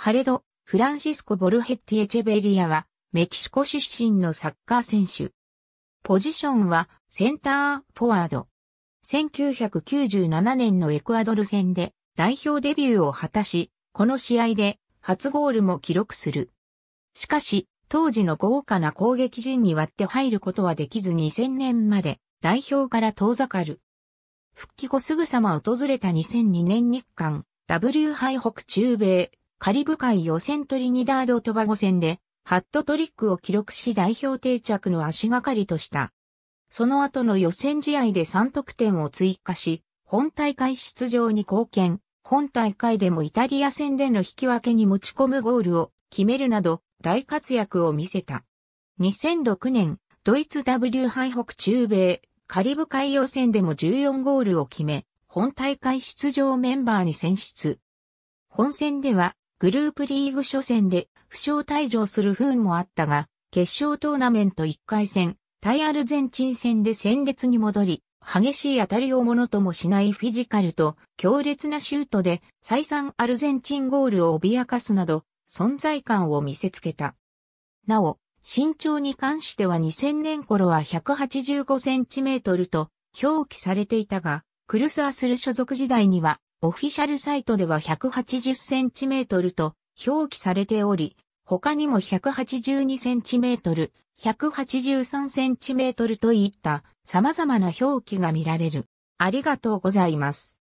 ハレド、フランシスコ・ボルヘッティエチェベリアは、メキシコ出身のサッカー選手。ポジションは、センター、フォワード。1997年のエクアドル戦で、代表デビューを果たし、この試合で、初ゴールも記録する。しかし、当時の豪華な攻撃陣に割って入ることはできず2000年まで、代表から遠ざかる。復帰後すぐさま訪れた2002年日韓、W 杯北中米カリブ海予選トリニダード・トバゴ戦で、ハットトリックを記録し代表定着の足がかりとした。その後の予選試合で3得点を追加し、本大会出場に貢献、本大会でもイタリア戦での引き分けに持ち込むゴールを決めるなど大活躍を見せた。2006年、ドイツ W 杯北中米、カリブ海洋戦でも14ゴールを決め、本大会出場メンバーに選出。本戦ではグループリーグ初戦で負傷退場する不運もあったが、決勝トーナメント1回戦、対アルゼンチン戦で戦列に戻り、激しい当たりをものともしないフィジカルと強烈なシュートで再三アルゼンチンゴールを脅かすなど存在感を見せつけた。なお、身長に関しては2000年頃は 185cm と表記されていたが、クルスアスル所属時代にはオフィシャルサイトでは 180cm と表記されており、他にも 182cm、183cm といった様々な表記が見られる。ありがとうございます。